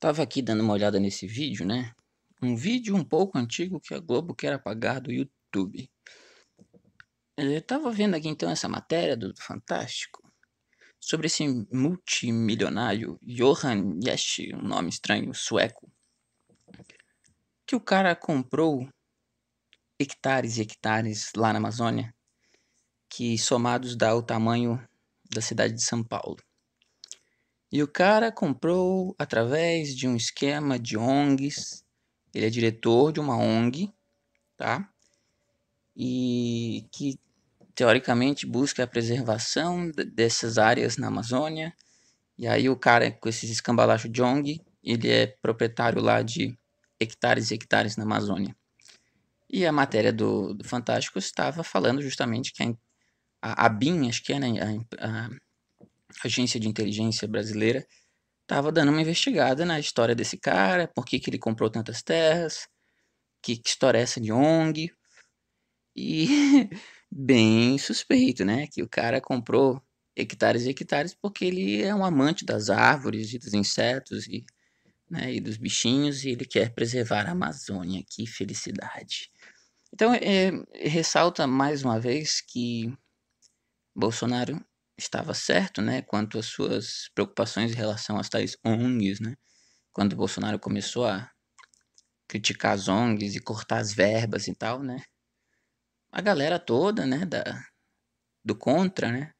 Tava aqui dando uma olhada nesse vídeo, né? Um vídeo um pouco antigo que a Globo quer apagar do YouTube. É, eu tava vendo aqui então essa matéria do Fantástico sobre esse multimilionário Johan Yesch, um nome estranho sueco, que o cara comprou hectares e hectares lá na Amazônia, que somados dá o tamanho da cidade de São Paulo. E o cara comprou através de um esquema de ONGs. Ele é diretor de uma ONG, tá? E que teoricamente busca a preservação dessas áreas na Amazônia. E aí o cara com esses escambalachos de ONG, ele é proprietário lá de hectares e hectares na Amazônia. E a matéria do, do Fantástico estava falando justamente que a, a, BIM, acho que era é, né, a, a Agência de Inteligência Brasileira, estava dando uma investigada na história desse cara, por que, que ele comprou tantas terras, que, que história é essa de ONG. E bem suspeito, né? Que o cara comprou hectares e hectares porque ele é um amante das árvores e dos insetos e, né, e dos bichinhos e ele quer preservar a Amazônia. Que felicidade! Então, é, ressalta mais uma vez que Bolsonaro estava certo, né, quanto às suas preocupações em relação às tais ONGs, né? Quando Bolsonaro começou a criticar as ONGs e cortar as verbas e tal, né? A galera toda, né, da do contra, né?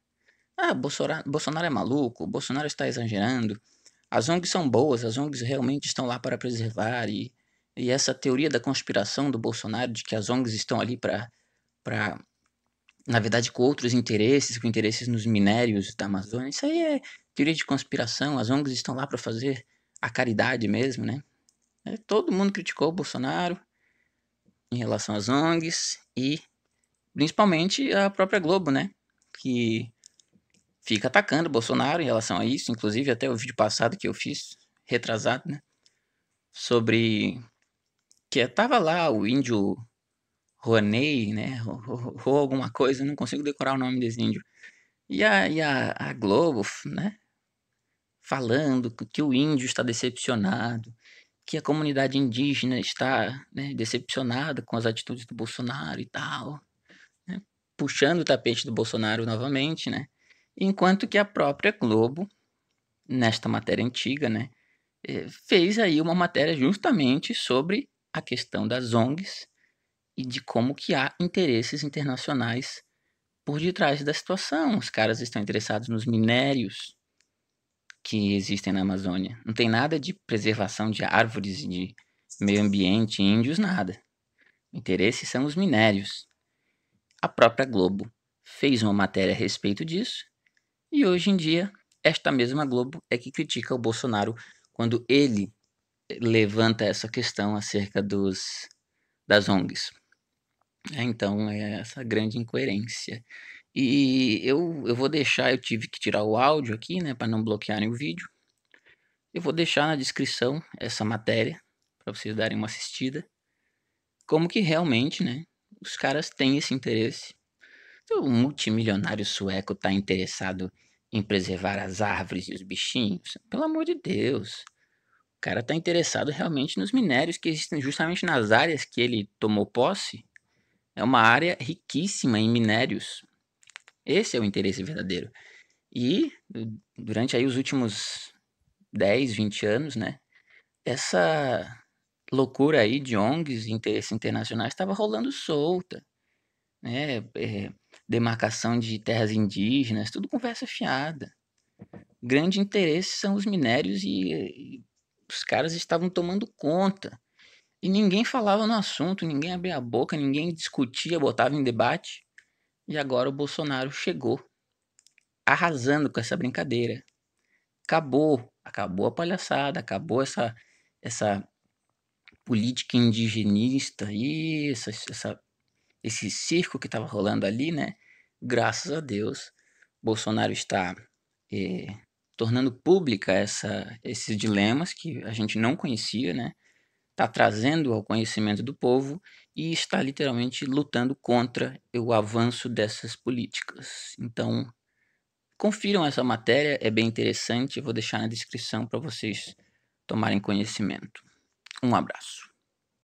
Ah, Bolsonaro, Bolsonaro é maluco, Bolsonaro está exagerando. As ONGs são boas, as ONGs realmente estão lá para preservar e e essa teoria da conspiração do Bolsonaro de que as ONGs estão ali para para na verdade com outros interesses, com interesses nos minérios da Amazônia, isso aí é teoria de conspiração, as ONGs estão lá para fazer a caridade mesmo, né? É, todo mundo criticou o Bolsonaro em relação às ONGs e principalmente a própria Globo, né? Que fica atacando o Bolsonaro em relação a isso, inclusive até o vídeo passado que eu fiz, retrasado, né? Sobre que é, tava lá o índio Ronei, né? ou alguma coisa, não consigo decorar o nome desse índio. E a, e a, a Globo, né? Falando que o índio está decepcionado, que a comunidade indígena está né, decepcionada com as atitudes do Bolsonaro e tal, né? puxando o tapete do Bolsonaro novamente, né? Enquanto que a própria Globo, nesta matéria antiga, né, eh, fez aí uma matéria justamente sobre a questão das ONGs e de como que há interesses internacionais por detrás da situação. Os caras estão interessados nos minérios que existem na Amazônia. Não tem nada de preservação de árvores, de meio ambiente, índios, nada. O interesse são os minérios. A própria Globo fez uma matéria a respeito disso e hoje em dia esta mesma Globo é que critica o Bolsonaro quando ele levanta essa questão acerca dos das ONGs. É, então, é essa grande incoerência. E eu, eu vou deixar, eu tive que tirar o áudio aqui, né, para não bloquearem o vídeo. Eu vou deixar na descrição essa matéria, para vocês darem uma assistida. Como que realmente, né, os caras têm esse interesse. O então, um multimilionário sueco está interessado em preservar as árvores e os bichinhos. Pelo amor de Deus cara está interessado realmente nos minérios que existem justamente nas áreas que ele tomou posse. É uma área riquíssima em minérios. Esse é o interesse verdadeiro. E durante aí os últimos 10, 20 anos, né, essa loucura aí de ONGs e interesses internacionais estava rolando solta. Né? É, demarcação de terras indígenas, tudo conversa fiada. Grande interesse são os minérios e, e os caras estavam tomando conta. E ninguém falava no assunto, ninguém abria a boca, ninguém discutia, botava em debate. E agora o Bolsonaro chegou, arrasando com essa brincadeira. Acabou, acabou a palhaçada, acabou essa essa política indigenista aí, essa, essa esse circo que estava rolando ali, né? Graças a Deus, Bolsonaro está eh, tornando pública essa, esses dilemas que a gente não conhecia, né? Está trazendo ao conhecimento do povo e está literalmente lutando contra o avanço dessas políticas. Então, confiram essa matéria, é bem interessante. Eu vou deixar na descrição para vocês tomarem conhecimento. Um abraço.